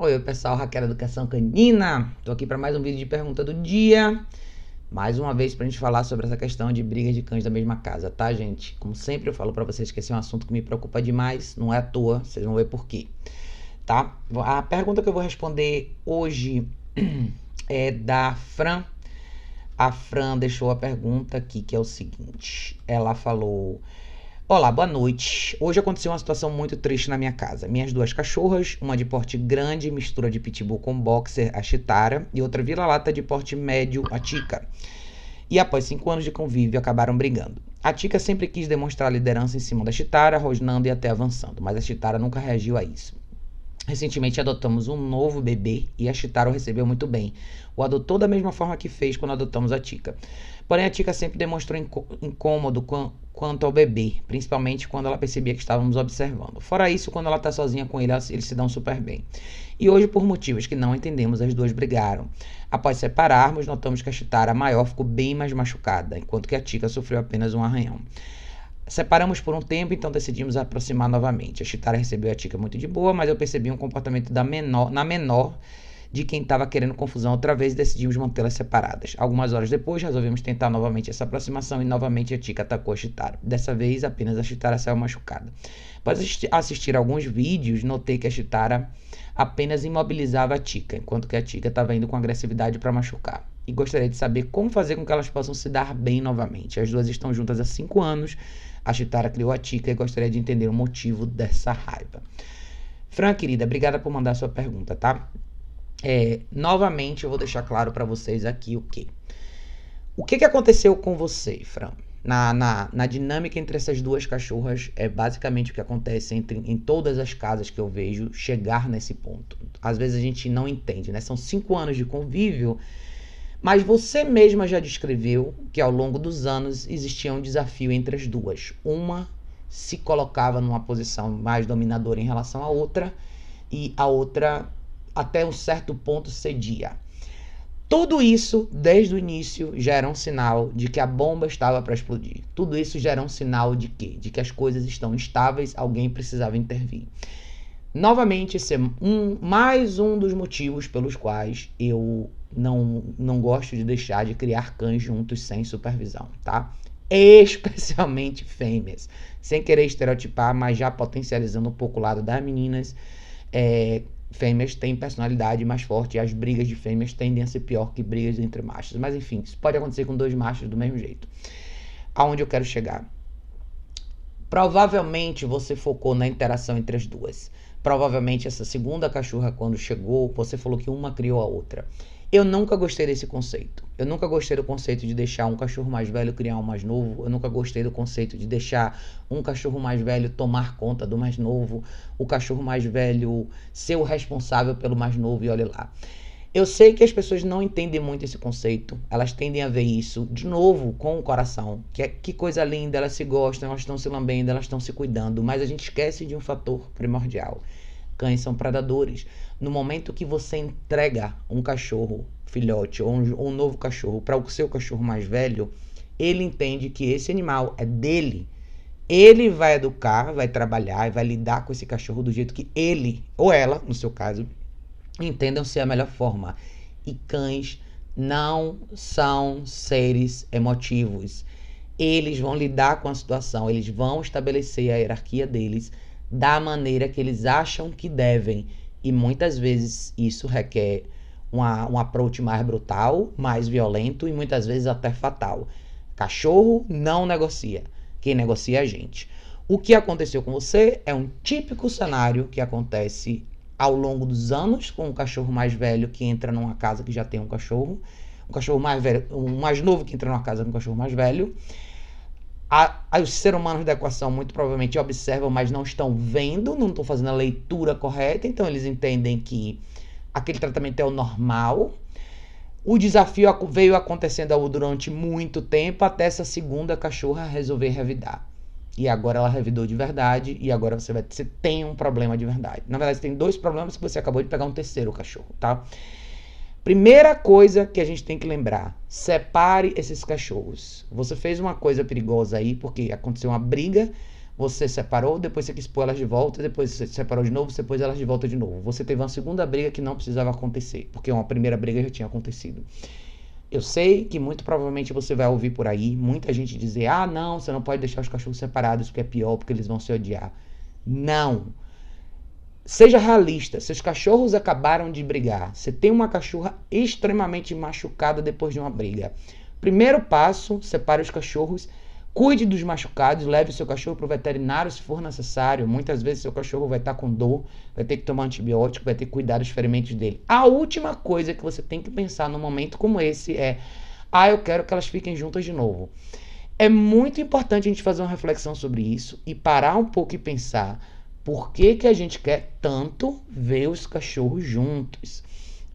Oi, pessoal, Raquel Educação Canina. Tô aqui para mais um vídeo de pergunta do dia. Mais uma vez pra gente falar sobre essa questão de brigas de cães da mesma casa, tá, gente? Como sempre eu falo para vocês que esse é um assunto que me preocupa demais, não é à toa, vocês vão ver por quê. Tá? A pergunta que eu vou responder hoje é da Fran. A Fran deixou a pergunta aqui que é o seguinte. Ela falou: Olá, boa noite. Hoje aconteceu uma situação muito triste na minha casa. Minhas duas cachorras, uma de porte grande, mistura de pitbull com boxer, a Chitara, e outra vira-lata de porte médio, a Tica. E após cinco anos de convívio, acabaram brigando. A Tica sempre quis demonstrar liderança em cima da Chitara, rosnando e até avançando, mas a Chitara nunca reagiu a isso. Recentemente adotamos um novo bebê e a Chitaro recebeu muito bem. O adotou da mesma forma que fez quando adotamos a Tika. Porém, a Tika sempre demonstrou incômodo quanto ao bebê, principalmente quando ela percebia que estávamos observando. Fora isso, quando ela está sozinha com ele, eles se dão super bem. E hoje, por motivos que não entendemos, as duas brigaram. Após separarmos, notamos que a Chitara maior ficou bem mais machucada, enquanto que a Tika sofreu apenas um arranhão. Separamos por um tempo, então decidimos aproximar novamente. A Chitara recebeu a tica muito de boa, mas eu percebi um comportamento da menor, na menor de quem estava querendo confusão outra vez e decidimos mantê-las separadas. Algumas horas depois, resolvemos tentar novamente essa aproximação e novamente a Tika atacou a Chitara. Dessa vez, apenas a Chitara saiu machucada. Após assistir alguns vídeos, notei que a Chitara apenas imobilizava a Tika, enquanto que a Tika estava indo com agressividade para machucar. E gostaria de saber como fazer com que elas possam se dar bem novamente. As duas estão juntas há 5 anos a Chitara criou a tica e gostaria de entender o motivo dessa raiva. Fran, querida, obrigada por mandar sua pergunta, tá? É, novamente, eu vou deixar claro para vocês aqui o quê? O que, que aconteceu com você, Fran? Na, na, na, dinâmica entre essas duas cachorras, é basicamente o que acontece entre, em todas as casas que eu vejo chegar nesse ponto. Às vezes a gente não entende, né? São cinco anos de convívio mas você mesma já descreveu que ao longo dos anos existia um desafio entre as duas. Uma se colocava numa posição mais dominadora em relação à outra e a outra até um certo ponto cedia. Tudo isso, desde o início, já era um sinal de que a bomba estava para explodir. Tudo isso já era um sinal de quê? De que as coisas estão instáveis, alguém precisava intervir. Novamente, esse é um, mais um dos motivos pelos quais eu não, não gosto de deixar de criar cães juntos sem supervisão, tá? Especialmente fêmeas. Sem querer estereotipar, mas já potencializando um pouco o lado das meninas, é, fêmeas têm personalidade mais forte e as brigas de fêmeas tendem a ser pior que brigas entre machos. Mas enfim, isso pode acontecer com dois machos do mesmo jeito. Aonde eu quero chegar? Provavelmente você focou na interação entre as duas. Provavelmente essa segunda cachorra, quando chegou, você falou que uma criou a outra. Eu nunca gostei desse conceito. Eu nunca gostei do conceito de deixar um cachorro mais velho criar um mais novo. Eu nunca gostei do conceito de deixar um cachorro mais velho tomar conta do mais novo, o cachorro mais velho ser o responsável pelo mais novo e olhe lá. Eu sei que as pessoas não entendem muito esse conceito. Elas tendem a ver isso, de novo, com o coração. Que, é, que coisa linda, elas se gostam, elas estão se lambendo, elas estão se cuidando. Mas a gente esquece de um fator primordial. Cães são predadores. No momento que você entrega um cachorro filhote ou um, ou um novo cachorro para o seu cachorro mais velho, ele entende que esse animal é dele. Ele vai educar, vai trabalhar e vai lidar com esse cachorro do jeito que ele ou ela, no seu caso, entendam-se é a melhor forma. E cães não são seres emotivos. Eles vão lidar com a situação, eles vão estabelecer a hierarquia deles da maneira que eles acham que devem. E muitas vezes isso requer uma, um approach mais brutal, mais violento e muitas vezes até fatal. Cachorro não negocia. Quem negocia é a gente. O que aconteceu com você é um típico cenário que acontece ao longo dos anos, com um cachorro mais velho que entra numa casa que já tem um cachorro, um cachorro mais velho, um mais novo que entra numa casa com um cachorro mais velho. os seres humanos da equação muito provavelmente observam, mas não estão vendo, não estão fazendo a leitura correta, então eles entendem que aquele tratamento é o normal. O desafio veio acontecendo durante muito tempo até essa segunda cachorra resolver revidar. E agora ela revidou de verdade. E agora você vai. Você tem um problema de verdade. Na verdade, você tem dois problemas que você acabou de pegar um terceiro cachorro, tá? Primeira coisa que a gente tem que lembrar: separe esses cachorros. Você fez uma coisa perigosa aí, porque aconteceu uma briga você separou, depois você quis pôr elas de volta, depois você separou de novo, você pôs elas de volta de novo. Você teve uma segunda briga que não precisava acontecer, porque uma primeira briga já tinha acontecido. Eu sei que muito provavelmente você vai ouvir por aí muita gente dizer: ah, não, você não pode deixar os cachorros separados porque é pior, porque eles vão se odiar. Não. Seja realista. Seus cachorros acabaram de brigar. Você tem uma cachorra extremamente machucada depois de uma briga. Primeiro passo: separe os cachorros Cuide dos machucados, leve o seu cachorro para o veterinário se for necessário. Muitas vezes seu cachorro vai estar tá com dor, vai ter que tomar antibiótico, vai ter que cuidar dos ferimentos dele. A última coisa que você tem que pensar num momento como esse é: ah, eu quero que elas fiquem juntas de novo. É muito importante a gente fazer uma reflexão sobre isso e parar um pouco e pensar por que, que a gente quer tanto ver os cachorros juntos.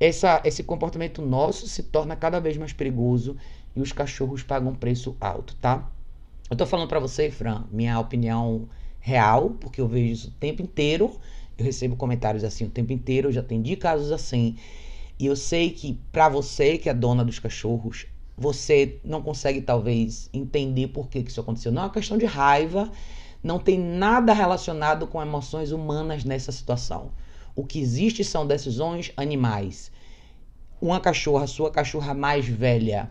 Essa, esse comportamento nosso se torna cada vez mais perigoso e os cachorros pagam um preço alto, tá? Eu tô falando para você, Fran, minha opinião real, porque eu vejo isso o tempo inteiro. Eu recebo comentários assim o tempo inteiro, eu já atendi casos assim. E eu sei que para você que é dona dos cachorros, você não consegue talvez entender por que, que isso aconteceu. Não é uma questão de raiva, não tem nada relacionado com emoções humanas nessa situação. O que existe são decisões animais. Uma cachorra, sua cachorra mais velha,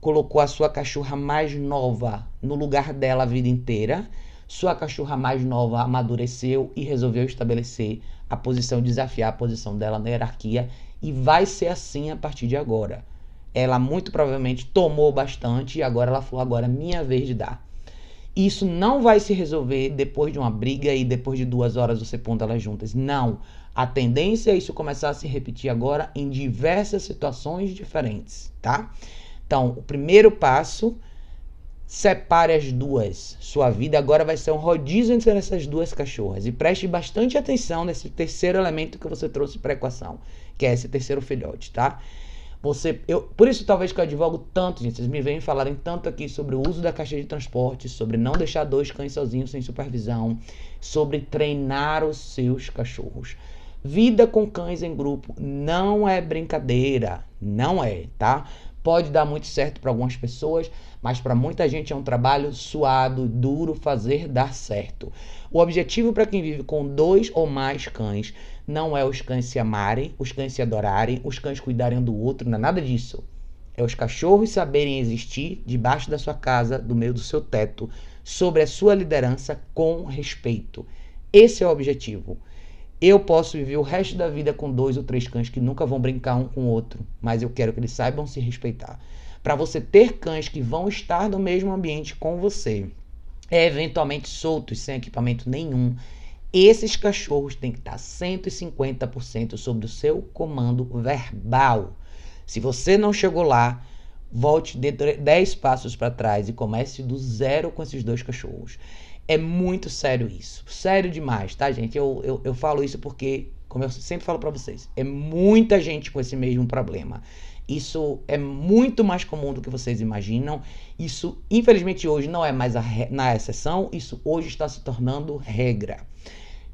colocou a sua cachorra mais nova no lugar dela a vida inteira. Sua cachorra mais nova amadureceu e resolveu estabelecer a posição, desafiar a posição dela na hierarquia e vai ser assim a partir de agora. Ela muito provavelmente tomou bastante e agora ela falou: agora é minha vez de dar. Isso não vai se resolver depois de uma briga e depois de duas horas você pondo elas juntas. Não. A tendência é isso começar a se repetir agora em diversas situações diferentes, tá? Então, o primeiro passo, separe as duas. Sua vida agora vai ser um rodízio entre essas duas cachorras. E preste bastante atenção nesse terceiro elemento que você trouxe para a equação, que é esse terceiro filhote, tá? Você, eu, por isso talvez que eu advogo tanto, gente. Vocês me veem falarem tanto aqui sobre o uso da caixa de transporte, sobre não deixar dois cães sozinhos sem supervisão, sobre treinar os seus cachorros. Vida com cães em grupo não é brincadeira, não é, tá? Pode dar muito certo para algumas pessoas, mas para muita gente é um trabalho suado, duro fazer dar certo. O objetivo para quem vive com dois ou mais cães não é os cães se amarem, os cães se adorarem, os cães cuidarem do outro, não é nada disso. É os cachorros saberem existir debaixo da sua casa, do meio do seu teto, sobre a sua liderança com respeito. Esse é o objetivo. Eu posso viver o resto da vida com dois ou três cães que nunca vão brincar um com o outro, mas eu quero que eles saibam se respeitar. Para você ter cães que vão estar no mesmo ambiente com você, é eventualmente soltos, sem equipamento nenhum, esses cachorros têm que estar 150% sob o seu comando verbal. Se você não chegou lá, volte 10 passos para trás e comece do zero com esses dois cachorros. É muito sério isso. Sério demais, tá, gente? Eu, eu, eu falo isso porque, como eu sempre falo para vocês, é muita gente com esse mesmo problema. Isso é muito mais comum do que vocês imaginam. Isso, infelizmente, hoje não é mais a na exceção, isso hoje está se tornando regra.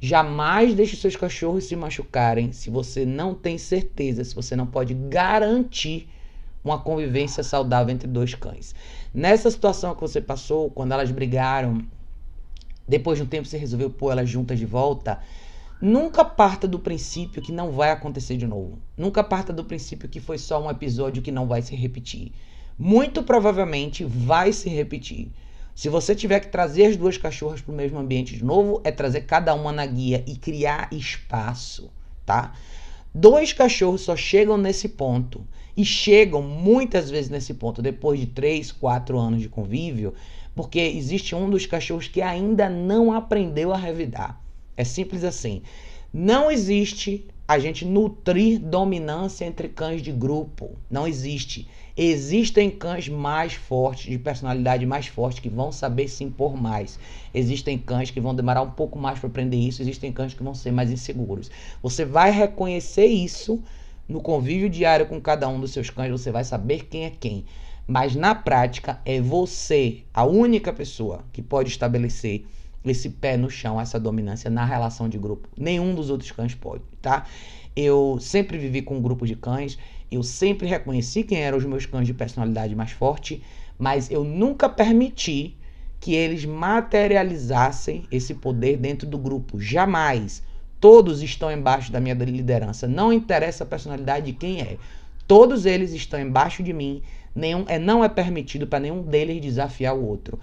Jamais deixe seus cachorros se machucarem se você não tem certeza, se você não pode garantir uma convivência saudável entre dois cães. Nessa situação que você passou, quando elas brigaram depois de um tempo você resolveu pôr elas juntas de volta. Nunca parta do princípio que não vai acontecer de novo. Nunca parta do princípio que foi só um episódio que não vai se repetir. Muito provavelmente vai se repetir. Se você tiver que trazer as duas cachorras para o mesmo ambiente de novo, é trazer cada uma na guia e criar espaço, tá? Dois cachorros só chegam nesse ponto e chegam muitas vezes nesse ponto depois de três, quatro anos de convívio, porque existe um dos cachorros que ainda não aprendeu a revidar. É simples assim. Não existe a gente nutrir dominância entre cães de grupo. Não existe. Existem cães mais fortes, de personalidade mais forte, que vão saber se impor mais. Existem cães que vão demorar um pouco mais para aprender isso. Existem cães que vão ser mais inseguros. Você vai reconhecer isso no convívio diário com cada um dos seus cães. Você vai saber quem é quem. Mas na prática é você, a única pessoa que pode estabelecer esse pé no chão, essa dominância na relação de grupo. Nenhum dos outros cães pode, tá? Eu sempre vivi com um grupo de cães, eu sempre reconheci quem eram os meus cães de personalidade mais forte, mas eu nunca permiti que eles materializassem esse poder dentro do grupo. Jamais. Todos estão embaixo da minha liderança. Não interessa a personalidade de quem é. Todos eles estão embaixo de mim nenhum, é, não é permitido para nenhum deles desafiar o outro.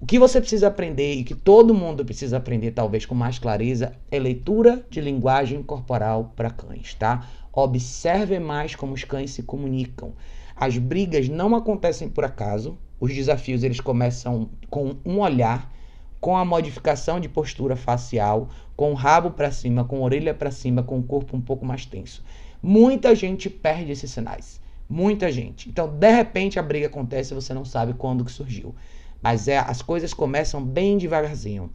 O que você precisa aprender e que todo mundo precisa aprender, talvez com mais clareza, é leitura de linguagem corporal para cães, tá? Observe mais como os cães se comunicam. As brigas não acontecem por acaso. Os desafios eles começam com um olhar, com a modificação de postura facial, com o rabo para cima, com a orelha para cima, com o corpo um pouco mais tenso. Muita gente perde esses sinais. Muita gente. Então, de repente, a briga acontece e você não sabe quando que surgiu. Mas é, as coisas começam bem devagarzinho.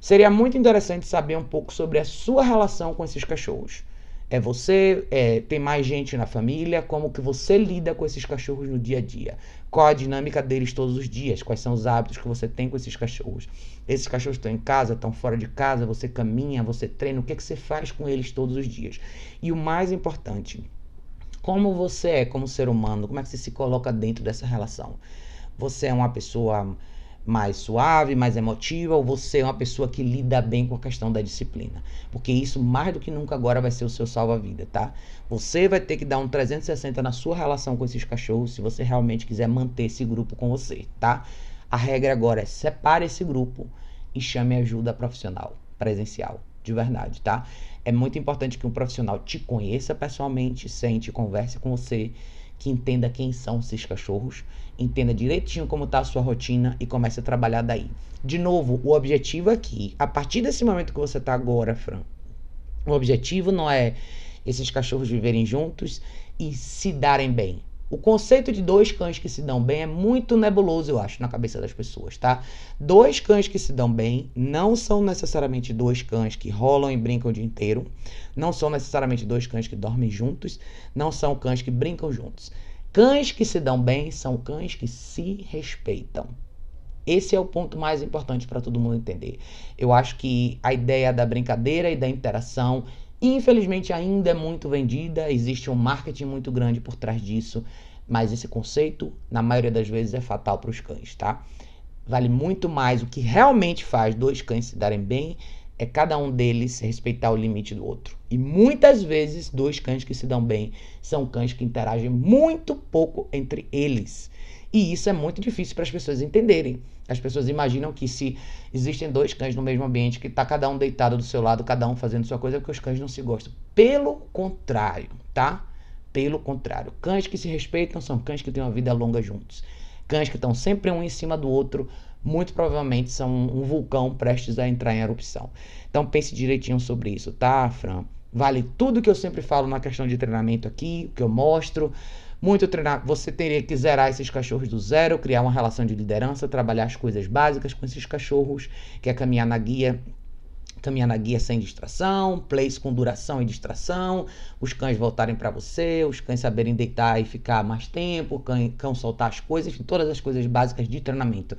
Seria muito interessante saber um pouco sobre a sua relação com esses cachorros. É você, é, tem mais gente na família, como que você lida com esses cachorros no dia a dia? Qual a dinâmica deles todos os dias? Quais são os hábitos que você tem com esses cachorros? Esses cachorros estão em casa, estão fora de casa, você caminha, você treina, o que, é que você faz com eles todos os dias? E o mais importante, como você é como ser humano, como é que você se coloca dentro dessa relação. Você é uma pessoa mais suave, mais emotiva, ou você é uma pessoa que lida bem com a questão da disciplina. Porque isso, mais do que nunca agora, vai ser o seu salva-vida, tá? Você vai ter que dar um 360 na sua relação com esses cachorros se você realmente quiser manter esse grupo com você, tá? A regra agora é separe esse grupo e chame ajuda profissional, presencial, de verdade, tá? É muito importante que um profissional te conheça pessoalmente, sente, converse com você, que entenda quem são esses cachorros, entenda direitinho como está a sua rotina e comece a trabalhar daí. De novo, o objetivo aqui, a partir desse momento que você está agora, Fran, o objetivo não é esses cachorros viverem juntos e se darem bem. O conceito de dois cães que se dão bem é muito nebuloso, eu acho, na cabeça das pessoas, tá? Dois cães que se dão bem não são necessariamente dois cães que rolam e brincam o dia inteiro, não são necessariamente dois cães que dormem juntos, não são cães que brincam juntos. Cães que se dão bem são cães que se respeitam. Esse é o ponto mais importante para todo mundo entender. Eu acho que a ideia da brincadeira e da interação infelizmente ainda é muito vendida, existe um marketing muito grande por trás disso, mas esse conceito, na maioria das vezes, é fatal para os cães, tá? Vale muito mais o que realmente faz dois cães se darem bem é cada um deles respeitar o limite do outro. E muitas vezes, dois cães que se dão bem são cães que interagem muito pouco entre eles. E isso é muito difícil para as pessoas entenderem. As pessoas imaginam que se existem dois cães no mesmo ambiente, que está cada um deitado do seu lado, cada um fazendo sua coisa, é porque os cães não se gostam. Pelo contrário, tá? Pelo contrário. Cães que se respeitam são cães que têm uma vida longa juntos. Cães que estão sempre um em cima do outro, muito provavelmente são um vulcão prestes a entrar em erupção. Então pense direitinho sobre isso, tá, Fran? Vale tudo que eu sempre falo na questão de treinamento aqui, o que eu mostro. Muito treinar, você teria que zerar esses cachorros do zero, criar uma relação de liderança, trabalhar as coisas básicas com esses cachorros, que é caminhar na guia caminhar na guia sem distração, place com duração e distração, os cães voltarem para você, os cães saberem deitar e ficar mais tempo, cão, cão soltar as coisas, enfim, todas as coisas básicas de treinamento.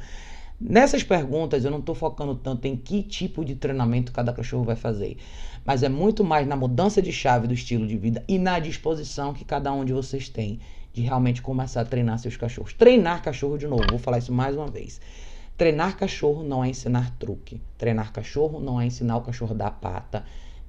Nessas perguntas, eu não estou focando tanto em que tipo de treinamento cada cachorro vai fazer, mas é muito mais na mudança de chave do estilo de vida e na disposição que cada um de vocês tem de realmente começar a treinar seus cachorros. Treinar cachorro de novo, vou falar isso mais uma vez. Treinar cachorro não é ensinar truque. Treinar cachorro não é ensinar o cachorro a dar a pata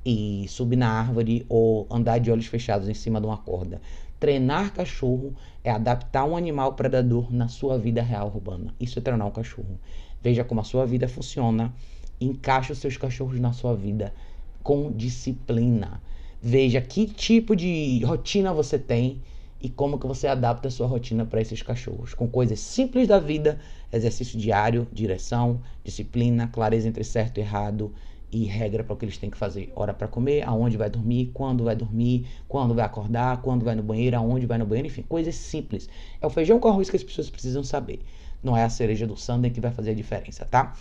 e subir na árvore ou andar de olhos fechados em cima de uma corda. Treinar cachorro é adaptar um animal predador na sua vida real urbana. Isso é treinar um cachorro. Veja como a sua vida funciona. Encaixe os seus cachorros na sua vida com disciplina. Veja que tipo de rotina você tem e como que você adapta a sua rotina para esses cachorros, com coisas simples da vida, exercício diário, direção, disciplina, clareza entre certo e errado, e regra para o que eles têm que fazer. Hora para comer, aonde vai dormir, quando vai dormir, quando vai acordar, quando vai no banheiro, aonde vai no banheiro, enfim, coisas simples. É o feijão com arroz que as pessoas precisam saber. Não é a cereja do sundae que vai fazer a diferença, tá?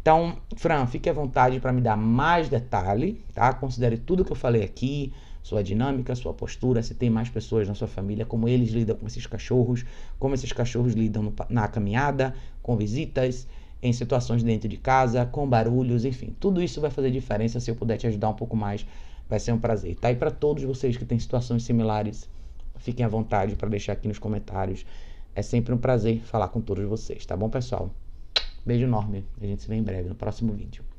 Então, Fran, fique à vontade para me dar mais detalhe, tá? Considere tudo que eu falei aqui, sua dinâmica, sua postura, se tem mais pessoas na sua família, como eles lidam com esses cachorros, como esses cachorros lidam no, na caminhada, com visitas, em situações dentro de casa, com barulhos, enfim, tudo isso vai fazer diferença. Se eu puder te ajudar um pouco mais, vai ser um prazer. Tá? E para todos vocês que têm situações similares, fiquem à vontade para deixar aqui nos comentários. É sempre um prazer falar com todos vocês, tá bom, pessoal? Beijo enorme. A gente se vê em breve no próximo vídeo.